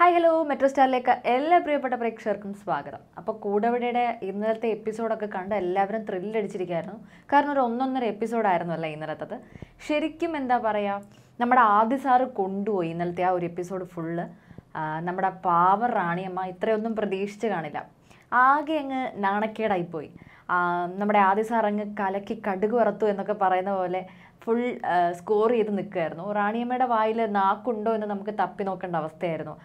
hi hello metro സ്റ്റാറിലേക്ക് എല്ലാ പ്രിയപ്പെട്ട പ്രേക്ഷകർക്കും സ്വാഗതം അപ്പോൾ കൂടവിടയുടെ ഇന്നലത്തെ എപ്പിസോഡൊക്കെ കണ്ട് എല്ലാവരും ത്രില്ലടിച്ചിരിക്കുകയായിരുന്നു കാരണം ഒരു ഒന്നൊന്നര എപ്പിസോഡായിരുന്നു അല്ല ഇന്നലത്തത് ശരിക്കും എന്താ പറയുക നമ്മുടെ ആദ്യ സാറ് കൊണ്ടുപോയി ഇന്നലത്തെ ആ ഒരു എപ്പിസോഡ് ഫുള്ള് നമ്മുടെ പാവർ റാണിയമ്മ ഇത്രയൊന്നും പ്രതീക്ഷിച്ച് കാണില്ല ആകെ അങ്ങ് നാണക്കേടായിപ്പോയി നമ്മുടെ ആദ്യ സാർ അങ്ങ് കലക്കി കടുക് വറത്തു എന്നൊക്കെ പറയുന്ന പോലെ ഫുൾ സ്കോർ ചെയ്ത് നിൽക്കുമായിരുന്നു റാണിയമ്മയുടെ വായിൽ നാക്കുണ്ടോ എന്ന് നമുക്ക് തപ്പി നോക്കേണ്ട അവസ്ഥയായിരുന്നു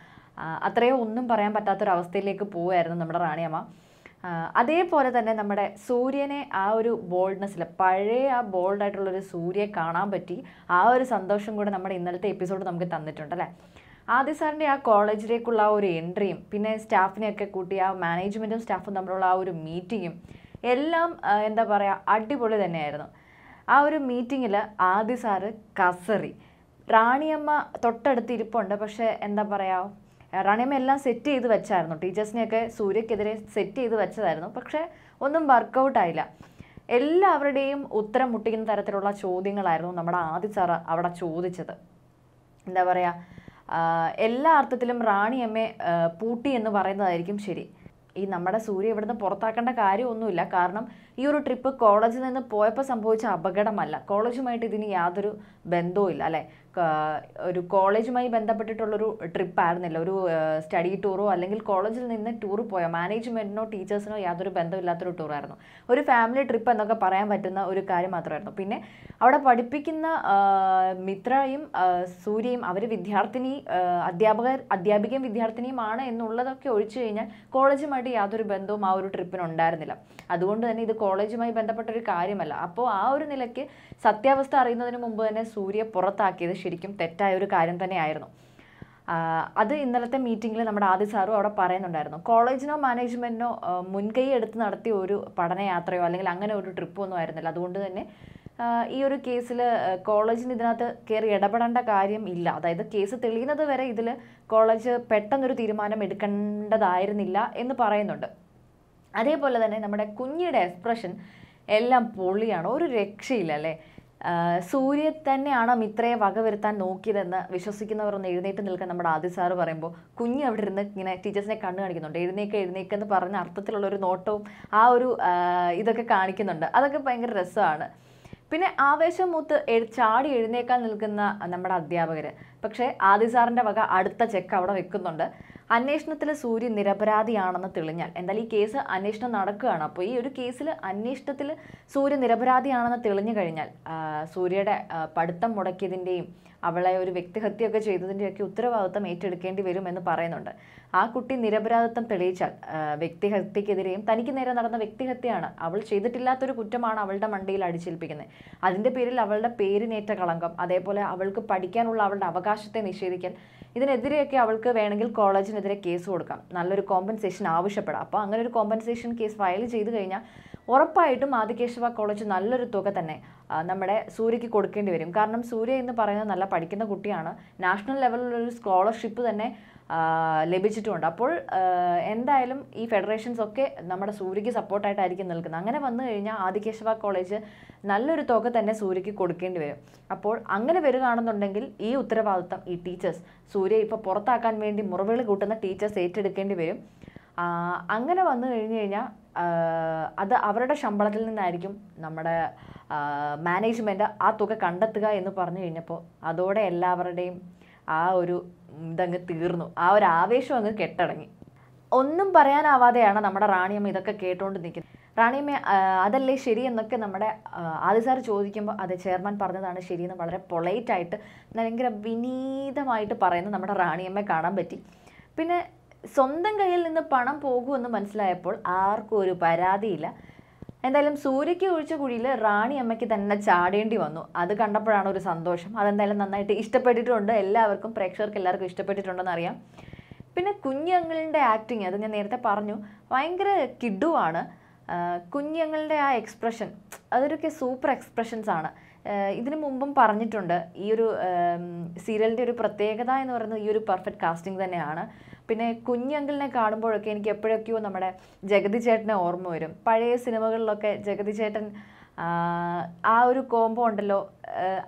അത്രയോ ഒന്നും പറയാൻ പറ്റാത്തൊരവസ്ഥയിലേക്ക് പോവുമായിരുന്നു നമ്മുടെ റാണിയമ്മ അതേപോലെ തന്നെ നമ്മുടെ സൂര്യനെ ആ ഒരു ബോൾഡ്നെസ്സിൽ പഴയ ആ ബോൾഡായിട്ടുള്ളൊരു സൂര്യയെ കാണാൻ പറ്റി ആ ഒരു സന്തോഷം കൂടെ നമ്മുടെ ഇന്നലത്തെ എപ്പിസോഡ് നമുക്ക് തന്നിട്ടുണ്ട് അല്ലേ ആദ്യ സാറിൻ്റെ ആ കോളേജിലേക്കുള്ള ആ ഒരു എൻട്രിയും പിന്നെ സ്റ്റാഫിനെയൊക്കെ കൂട്ടി ആ മാനേജ്മെൻറ്റും സ്റ്റാഫും തമ്മിലുള്ള ആ ഒരു മീറ്റിങ്ങും എല്ലാം എന്താ പറയുക അടിപൊളി തന്നെയായിരുന്നു ആ ഒരു മീറ്റിങ്ങിൽ ആദ്യ സാറ് കസറി റാണിയമ്മ തൊട്ടടുത്ത് ഇരിപ്പുണ്ട് പക്ഷേ എന്താ പറയുക റണിമ എല്ലാം സെറ്റ് ചെയ്ത് വെച്ചായിരുന്നു ടീച്ചേഴ്സിനെയൊക്കെ സൂര്യക്കെതിരെ സെറ്റ് ചെയ്ത് വെച്ചതായിരുന്നു പക്ഷേ ഒന്നും വർക്കൗട്ടായില്ല ആയില്ല എല്ലാവരുടെയും ഉത്തരം മുട്ടിക്കുന്ന തരത്തിലുള്ള ചോദ്യങ്ങളായിരുന്നു നമ്മുടെ ആദ്യ സാറ് അവിടെ ചോദിച്ചത് എന്താ പറയുക എല്ലാ അർത്ഥത്തിലും റാണി പൂട്ടി എന്ന് പറയുന്നതായിരിക്കും ശരി ഈ നമ്മുടെ സൂര്യ ഇവിടുന്ന് പുറത്താക്കേണ്ട കാര്യമൊന്നുമില്ല കാരണം ഈ ഒരു ട്രിപ്പ് കോളേജിൽ നിന്ന് പോയപ്പോൾ സംഭവിച്ച അപകടമല്ല കോളേജുമായിട്ട് ഇതിന് യാതൊരു ഇല്ല അല്ലേ ഒരു കോളേജുമായി ബന്ധപ്പെട്ടിട്ടുള്ളൊരു ആയിരുന്നില്ല ഒരു സ്റ്റഡി ടൂറോ അല്ലെങ്കിൽ കോളേജിൽ നിന്ന് ടൂർ പോയോ മാനേജ്മെൻറ്റിനോ ടീച്ചേഴ്സിനോ യാതൊരു ബന്ധമില്ലാത്തൊരു ടൂറായിരുന്നു ഒരു ഫാമിലി ട്രിപ്പ് എന്നൊക്കെ പറയാൻ പറ്റുന്ന ഒരു കാര്യം മാത്രമായിരുന്നു പിന്നെ അവിടെ പഠിപ്പിക്കുന്ന മിത്രയും സൂര്യയും അവർ വിദ്യാർത്ഥിനി അധ്യാപകർ അധ്യാപികയും വിദ്യാർത്ഥിനിയുമാണ് എന്നുള്ളതൊക്കെ ഒഴിച്ചു കഴിഞ്ഞാൽ കോളേജുമായിട്ട് യാതൊരു ബന്ധവും ആ ഒരു ട്രിപ്പിന് ഉണ്ടായിരുന്നില്ല അതുകൊണ്ട് തന്നെ ഇത് കോളേജുമായി ബന്ധപ്പെട്ട ഒരു കാര്യമല്ല അപ്പോൾ ആ ഒരു നിലയ്ക്ക് സത്യാവസ്ഥ അറിയുന്നതിന് മുമ്പ് തന്നെ സൂര്യ പുറത്താക്കിയത് ശരിക്കും തെറ്റായ ഒരു കാര്യം തന്നെയായിരുന്നു അത് ഇന്നലത്തെ മീറ്റിങ്ങിൽ നമ്മുടെ ആദ്യ സാറും അവിടെ പറയുന്നുണ്ടായിരുന്നു കോളേജിനോ മാനേജ്മെൻറ്റിനോ മുൻകൈ എടുത്ത് നടത്തിയ ഒരു പഠനയാത്രയോ അല്ലെങ്കിൽ അങ്ങനെ ഒരു ട്രിപ്പോ ഒന്നും ആയിരുന്നില്ല അതുകൊണ്ട് തന്നെ ഈ ഒരു കേസിൽ കോളേജിന് ഇതിനകത്ത് കയറി ഇടപെടേണ്ട കാര്യം ഇല്ല അതായത് കേസ് തെളിയുന്നത് വരെ ഇതിൽ കോളേജ് പെട്ടെന്നൊരു തീരുമാനം എടുക്കേണ്ടതായിരുന്നില്ല എന്ന് പറയുന്നുണ്ട് അതേപോലെ തന്നെ നമ്മുടെ കുഞ്ഞിയുടെ എക്സ്പ്രഷൻ എല്ലാം പൊളിയാണ് ഒരു രക്ഷയില്ല അല്ലേ സൂര്യ തന്നെയാണ് മിത്രയെ വരുത്താൻ നോക്കിയതെന്ന് വിശ്വസിക്കുന്നവർ ഒന്ന് എഴുന്നേറ്റ് നിൽക്കാൻ നമ്മുടെ ആദ്യ സാറ് പറയുമ്പോൾ കുഞ്ഞ് അവിടെ ഇരുന്ന് ഇങ്ങനെ ടീച്ചേഴ്സിനെ കണ്ണ് കാണിക്കുന്നുണ്ട് എഴുന്നേക്ക് എഴുന്നേക്ക് എന്ന് പറഞ്ഞ അർത്ഥത്തിലുള്ള ഒരു നോട്ടവും ആ ഒരു ഇതൊക്കെ കാണിക്കുന്നുണ്ട് അതൊക്കെ ഭയങ്കര രസമാണ് പിന്നെ ആവേശം മൂത്ത് ചാടി എഴുന്നേക്കാൻ നിൽക്കുന്ന നമ്മുടെ അധ്യാപകർ പക്ഷേ ആദി സാറിൻ്റെ വക അടുത്ത ചെക്ക് അവിടെ വെക്കുന്നുണ്ട് അന്വേഷണത്തിൽ സൂര്യ നിരപരാധിയാണെന്ന് തെളിഞ്ഞാൽ എന്തായാലും ഈ കേസ് അന്വേഷണം നടക്കുകയാണ് അപ്പോൾ ഈ ഒരു കേസിൽ അന്വേഷണത്തിൽ സൂര്യ നിരപരാധിയാണെന്ന് തെളിഞ്ഞു കഴിഞ്ഞാൽ സൂര്യയുടെ പഠിത്തം മുടക്കിയതിൻ്റെയും അവളെ ഒരു വ്യക്തിഹത്യയൊക്കെ ചെയ്തതിൻ്റെയൊക്കെ ഉത്തരവാദിത്തം ഏറ്റെടുക്കേണ്ടി വരും എന്ന് പറയുന്നുണ്ട് ആ കുട്ടി നിരപരാധിത്വം തെളിയിച്ചാൽ വ്യക്തിഹത്യക്കെതിരെയും തനിക്ക് നേരെ നടന്ന വ്യക്തിഹത്യയാണ് അവൾ ചെയ്തിട്ടില്ലാത്തൊരു കുറ്റമാണ് അവളുടെ മണ്ടിയിൽ അടിച്ചേൽപ്പിക്കുന്നത് അതിൻ്റെ പേരിൽ അവളുടെ പേരിനേറ്റ കളങ്കം അതേപോലെ അവൾക്ക് പഠിക്കാനുള്ള അവളുടെ അവകാശത്തെ നിഷേധിക്കാൻ ഇതിനെതിരെയൊക്കെ അവൾക്ക് വേണമെങ്കിൽ കോളേജിനെതിരെ കേസ് കൊടുക്കാം നല്ലൊരു കോമ്പൻസേഷൻ ആവശ്യപ്പെടാം അപ്പോൾ അങ്ങനെ ഒരു കോമ്പൻസേഷൻ കേസ് ഫയൽ ചെയ്ത് കഴിഞ്ഞാൽ ഉറപ്പായിട്ടും ആദികേശവ കോളേജ് നല്ലൊരു തുക തന്നെ നമ്മുടെ സൂര്യയ്ക്ക് കൊടുക്കേണ്ടി വരും കാരണം സൂര്യ എന്ന് പറയുന്നത് നല്ല പഠിക്കുന്ന കുട്ടിയാണ് നാഷണൽ ലെവലിലൊരു സ്കോളർഷിപ്പ് തന്നെ ലഭിച്ചിട്ടുണ്ട് അപ്പോൾ എന്തായാലും ഈ ഫെഡറേഷൻസ് ഒക്കെ നമ്മുടെ സൂര്യയ്ക്ക് സപ്പോർട്ടായിട്ടായിരിക്കും നിൽക്കുന്നത് അങ്ങനെ വന്നു കഴിഞ്ഞാൽ ആദികേശവ കോളേജ് നല്ലൊരു തുക തന്നെ സൂര്യയ്ക്ക് കൊടുക്കേണ്ടി വരും അപ്പോൾ അങ്ങനെ വരികയാണെന്നുണ്ടെങ്കിൽ ഈ ഉത്തരവാദിത്തം ഈ ടീച്ചേഴ്സ് സൂര്യ ഇപ്പോൾ പുറത്താക്കാൻ വേണ്ടി മുറവിളി കൂട്ടുന്ന ടീച്ചേഴ്സ് ഏറ്റെടുക്കേണ്ടി വരും അങ്ങനെ വന്നു കഴിഞ്ഞു കഴിഞ്ഞാൽ അത് അവരുടെ ശമ്പളത്തിൽ നിന്നായിരിക്കും നമ്മുടെ മാനേജ്മെൻറ്റ് ആ തുക കണ്ടെത്തുക എന്ന് പറഞ്ഞു കഴിഞ്ഞപ്പോൾ അതോടെ എല്ലാവരുടെയും ആ ഒരു ഇതങ്ങ് തീർന്നു ആ ഒരു ആവേശം അങ്ങ് കെട്ടടങ്ങി ഒന്നും പറയാനാവാതെയാണ് നമ്മുടെ റാണിയമ്മ ഇതൊക്കെ കേട്ടുകൊണ്ട് നിൽക്കുന്നത് റാണിയമ്മ അതല്ലേ ശരി എന്നൊക്കെ നമ്മുടെ ആദ്യ സാർ ചോദിക്കുമ്പോൾ അത് ചെയർമാൻ പറഞ്ഞതാണ് ശരിയെന്ന് വളരെ പൊളൈറ്റായിട്ട് ഭയങ്കര വിനീതമായിട്ട് പറയുന്നത് നമ്മുടെ റാണിയമ്മയെ കാണാൻ പറ്റി പിന്നെ സ്വന്തം കയ്യിൽ നിന്ന് പണം പോകുമെന്ന് മനസ്സിലായപ്പോൾ ആർക്കും ഒരു പരാതിയില്ല എന്തായാലും സൂര്യയ്ക്ക് ഒഴിച്ച കുഴിയിൽ റാണി അമ്മയ്ക്ക് തന്നെ ചാടേണ്ടി വന്നു അത് കണ്ടപ്പോഴാണ് ഒരു സന്തോഷം അതെന്തായാലും നന്നായിട്ട് ഇഷ്ടപ്പെട്ടിട്ടുണ്ട് എല്ലാവർക്കും പ്രേക്ഷകർക്ക് എല്ലാവർക്കും ഇഷ്ടപ്പെട്ടിട്ടുണ്ടെന്ന് അറിയാം പിന്നെ കുഞ്ഞുങ്ങളുടെ ആക്ടിങ് അത് ഞാൻ നേരത്തെ പറഞ്ഞു ഭയങ്കര കിഡുവാണ് കുഞ്ഞുങ്ങളുടെ ആ എക്സ്പ്രഷൻ അതൊരൊക്കെ സൂപ്പർ എക്സ്പ്രഷൻസ് ആണ് ഇതിനു മുമ്പും പറഞ്ഞിട്ടുണ്ട് ഈ ഒരു സീരിയലിൻ്റെ ഒരു പ്രത്യേകത എന്ന് പറയുന്നത് ഈ ഒരു പെർഫെക്റ്റ് കാസ്റ്റിംഗ് തന്നെയാണ് പിന്നെ കുഞ്ഞങ്കിളിനെ കാണുമ്പോഴൊക്കെ എനിക്ക് എപ്പോഴൊക്കെയോ നമ്മുടെ ജഗതി ചേട്ടനെ ഓർമ്മ വരും പഴയ സിനിമകളിലൊക്കെ ജഗതി ചേട്ടൻ ആ ഒരു കോംബോ ഉണ്ടല്ലോ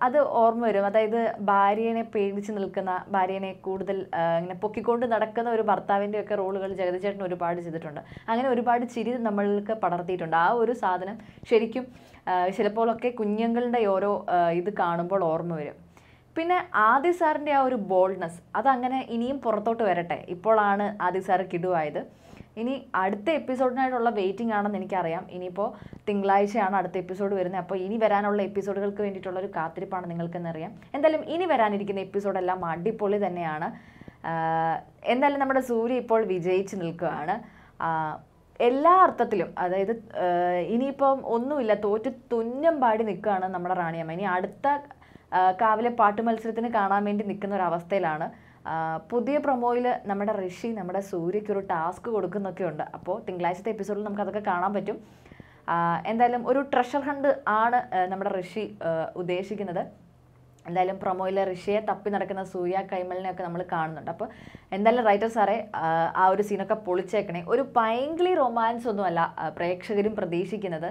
അത് ഓർമ്മ വരും അതായത് ഭാര്യനെ പേടിച്ച് നിൽക്കുന്ന ഭാര്യനെ കൂടുതൽ ഇങ്ങനെ പൊക്കിക്കൊണ്ട് നടക്കുന്ന ഒരു ഭർത്താവിൻ്റെ ഒക്കെ റോളുകൾ ജഗതിചേട്ടൻ ഒരുപാട് ചെയ്തിട്ടുണ്ട് അങ്ങനെ ഒരുപാട് ചിരി നമ്മൾക്ക് പടർത്തിയിട്ടുണ്ട് ആ ഒരു സാധനം ശരിക്കും ചിലപ്പോഴൊക്കെ കുഞ്ഞുങ്ങളുടെ ഓരോ ഇത് കാണുമ്പോൾ ഓർമ്മ വരും പിന്നെ ആദി സാറിൻ്റെ ആ ഒരു ബോൾഡ്നെസ് അതങ്ങനെ ഇനിയും പുറത്തോട്ട് വരട്ടെ ഇപ്പോഴാണ് ആദി സാർ കിടുവായത് ഇനി അടുത്ത എപ്പിസോഡിനായിട്ടുള്ള വെയിറ്റിംഗ് ആണെന്ന് എനിക്കറിയാം ഇനിയിപ്പോൾ തിങ്കളാഴ്ചയാണ് അടുത്ത എപ്പിസോഡ് വരുന്നത് അപ്പോൾ ഇനി വരാനുള്ള എപ്പിസോഡുകൾക്ക് വേണ്ടിയിട്ടുള്ള ഒരു കാത്തിരിപ്പാണ് നിങ്ങൾക്കെന്നറിയാം എന്തായാലും ഇനി വരാനിരിക്കുന്ന എപ്പിസോഡെല്ലാം അടിപൊളി തന്നെയാണ് എന്തായാലും നമ്മുടെ സൂര്യ ഇപ്പോൾ വിജയിച്ച് നിൽക്കുകയാണ് എല്ലാ അർത്ഥത്തിലും അതായത് ഇനിയിപ്പം ഒന്നുമില്ല തോറ്റ് തുന്നം പാടി നിൽക്കുകയാണ് നമ്മുടെ റാണിയമ്മ ഇനി അടുത്ത കാവിലെ പാട്ട് മത്സരത്തിന് കാണാൻ വേണ്ടി നിൽക്കുന്ന ഒരു അവസ്ഥയിലാണ് പുതിയ പ്രൊമോയിൽ നമ്മുടെ ഋഷി നമ്മുടെ സൂര്യയ്ക്ക് ഒരു ടാസ്ക് കൊടുക്കുന്നൊക്കെ ഉണ്ട് അപ്പോൾ തിങ്കളാഴ്ചത്തെ എപ്പിസോഡിൽ നമുക്ക് അതൊക്കെ കാണാൻ പറ്റും എന്തായാലും ഒരു ട്രഷർ ഹണ്ട് ആണ് നമ്മുടെ ഋഷി ഉദ്ദേശിക്കുന്നത് എന്തായാലും പ്രൊമോയിലെ ഋഷിയെ തപ്പി നടക്കുന്ന സൂര്യ കൈമലിനെയൊക്കെ നമ്മൾ കാണുന്നുണ്ട് അപ്പോൾ എന്തായാലും റൈറ്റർ സാറേ ആ ഒരു സീനൊക്കെ പൊളിച്ചേക്കണേ ഒരു പൈങ്കിളി റൊമാൻസ് ഒന്നുമല്ല പ്രേക്ഷകരും പ്രതീക്ഷിക്കുന്നത്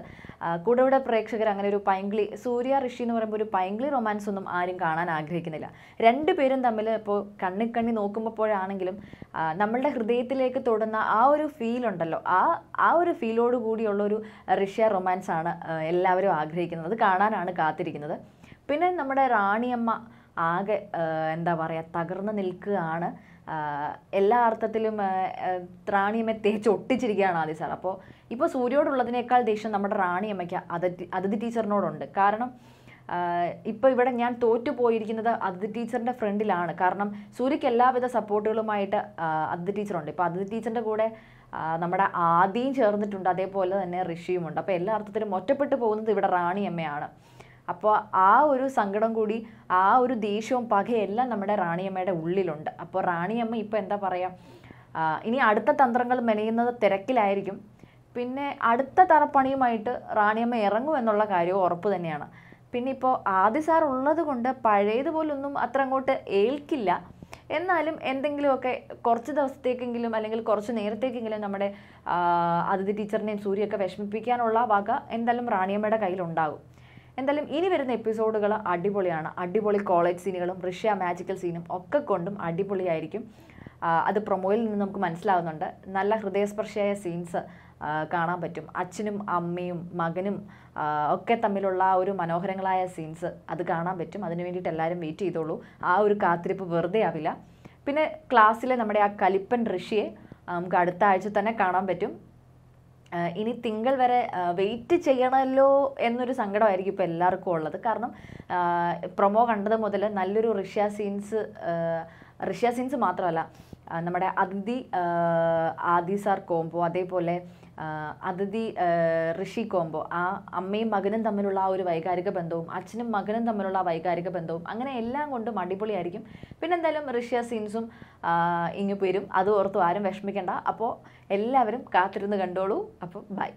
കൂടെ ഇവിടെ പ്രേക്ഷകർ അങ്ങനെ ഒരു പൈങ്കിളി സൂര്യ ഋഷി എന്ന് പറയുമ്പോൾ ഒരു പൈങ്കിളി റൊമാൻസ് ഒന്നും ആരും കാണാൻ ആഗ്രഹിക്കുന്നില്ല രണ്ടുപേരും തമ്മിൽ ഇപ്പോൾ കണ്ണി കണ്ണി നോക്കുമ്പോഴാണെങ്കിലും നമ്മളുടെ ഹൃദയത്തിലേക്ക് തൊടുന്ന ആ ഒരു ഫീൽ ഉണ്ടല്ലോ ആ ആ ഒരു ഫീലോട് കൂടിയുള്ള ഒരു ഋഷ്യ റൊമാൻസ് ആണ് എല്ലാവരും ആഗ്രഹിക്കുന്നത് അത് കാണാനാണ് കാത്തിരിക്കുന്നത് പിന്നെ നമ്മുടെ റാണിയമ്മ ആകെ എന്താ പറയുക തകർന്നു നിൽക്കുകയാണ് എല്ലാ അർത്ഥത്തിലും റാണിയമ്മ തേച്ച് ഒട്ടിച്ചിരിക്കുകയാണ് ആദ്യ സാർ അപ്പോൾ ഇപ്പോൾ സൂര്യോടുള്ളതിനേക്കാൾ ദേഷ്യം നമ്മുടെ റാണിയമ്മയ്ക്ക് അതിഥി അതിഥി ടീച്ചറിനോടുണ്ട് കാരണം ഇപ്പോൾ ഇവിടെ ഞാൻ തോറ്റു പോയിരിക്കുന്നത് അതിഥി ടീച്ചറിൻ്റെ ഫ്രണ്ടിലാണ് കാരണം സൂര്യക്ക് എല്ലാവിധ സപ്പോർട്ടുകളുമായിട്ട് അതിഥി ടീച്ചറുണ്ട് ഇപ്പോൾ അതിഥി ടീച്ചറിൻ്റെ കൂടെ നമ്മുടെ ആദിയും ചേർന്നിട്ടുണ്ട് അതേപോലെ തന്നെ ഋഷിയുമുണ്ട് അപ്പോൾ എല്ലാ അർത്ഥത്തിലും ഒറ്റപ്പെട്ടു പോകുന്നത് ഇവിടെ റാണിയമ്മയാണ് അപ്പോൾ ആ ഒരു സങ്കടം കൂടി ആ ഒരു ദേഷ്യവും പകയെല്ലാം നമ്മുടെ റാണിയമ്മയുടെ ഉള്ളിലുണ്ട് അപ്പോൾ റാണിയമ്മ ഇപ്പോൾ എന്താ പറയുക ഇനി അടുത്ത തന്ത്രങ്ങൾ മെനയുന്നത് തിരക്കിലായിരിക്കും പിന്നെ അടുത്ത തറപ്പണിയുമായിട്ട് റാണിയമ്മ ഇറങ്ങും എന്നുള്ള കാര്യവും ഉറപ്പ് തന്നെയാണ് പിന്നെ ഇപ്പോൾ ആദ്യ സാർ ഉള്ളത് കൊണ്ട് പഴയതുപോലൊന്നും അത്ര അങ്ങോട്ട് ഏൽക്കില്ല എന്നാലും എന്തെങ്കിലുമൊക്കെ കുറച്ച് ദിവസത്തേക്കെങ്കിലും അല്ലെങ്കിൽ കുറച്ച് നേരത്തേക്കെങ്കിലും നമ്മുടെ അതിഥി ടീച്ചറിനെയും സൂര്യയൊക്കെ വിഷമിപ്പിക്കാനുള്ള വക എന്തായാലും റാണിയമ്മയുടെ കയ്യിലുണ്ടാകും എന്തായാലും ഇനി വരുന്ന എപ്പിസോഡുകൾ അടിപൊളിയാണ് അടിപൊളി കോളേജ് സീനുകളും റഷ്യ മാജിക്കൽ സീനും ഒക്കെ കൊണ്ടും അടിപൊളിയായിരിക്കും അത് പ്രൊമോയിൽ നിന്ന് നമുക്ക് മനസ്സിലാവുന്നുണ്ട് നല്ല ഹൃദയസ്പർശിയായ സീൻസ് കാണാൻ പറ്റും അച്ഛനും അമ്മയും മകനും ഒക്കെ തമ്മിലുള്ള ഒരു മനോഹരങ്ങളായ സീൻസ് അത് കാണാൻ പറ്റും അതിന് വേണ്ടിയിട്ട് എല്ലാവരും വെയിറ്റ് ചെയ്തോളൂ ആ ഒരു കാത്തിരിപ്പ് വെറുതെ ആവില്ല പിന്നെ ക്ലാസ്സിലെ നമ്മുടെ ആ കലിപ്പൻ ഋഷിയെ നമുക്ക് അടുത്ത ആഴ്ച തന്നെ കാണാൻ പറ്റും ഇനി തിങ്കൾ വരെ വെയിറ്റ് ചെയ്യണമല്ലോ എന്നൊരു സങ്കടമായിരിക്കും ഇപ്പോൾ എല്ലാവർക്കും ഉള്ളത് കാരണം പ്രൊമോ കണ്ടത് മുതൽ നല്ലൊരു ഋഷ്യ സീൻസ് ഋഷ്യ സീൻസ് മാത്രമല്ല നമ്മുടെ അതിഥി ആദി സാർ കോംബോ അതേപോലെ അതിഥി ഋഷി കോംബോ ആ അമ്മയും മകനും തമ്മിലുള്ള ആ ഒരു വൈകാരിക ബന്ധവും അച്ഛനും മകനും തമ്മിലുള്ള ആ വൈകാരിക ബന്ധവും അങ്ങനെ എല്ലാം കൊണ്ടും അടിപൊളിയായിരിക്കും എന്തായാലും ഋഷ്യ സീൻസും ഇങ്ങ് പേരും അത് ആരും വിഷമിക്കേണ്ട അപ്പോൾ എല്ലാവരും കാത്തിരുന്ന് കണ്ടോളൂ അപ്പോൾ ബൈ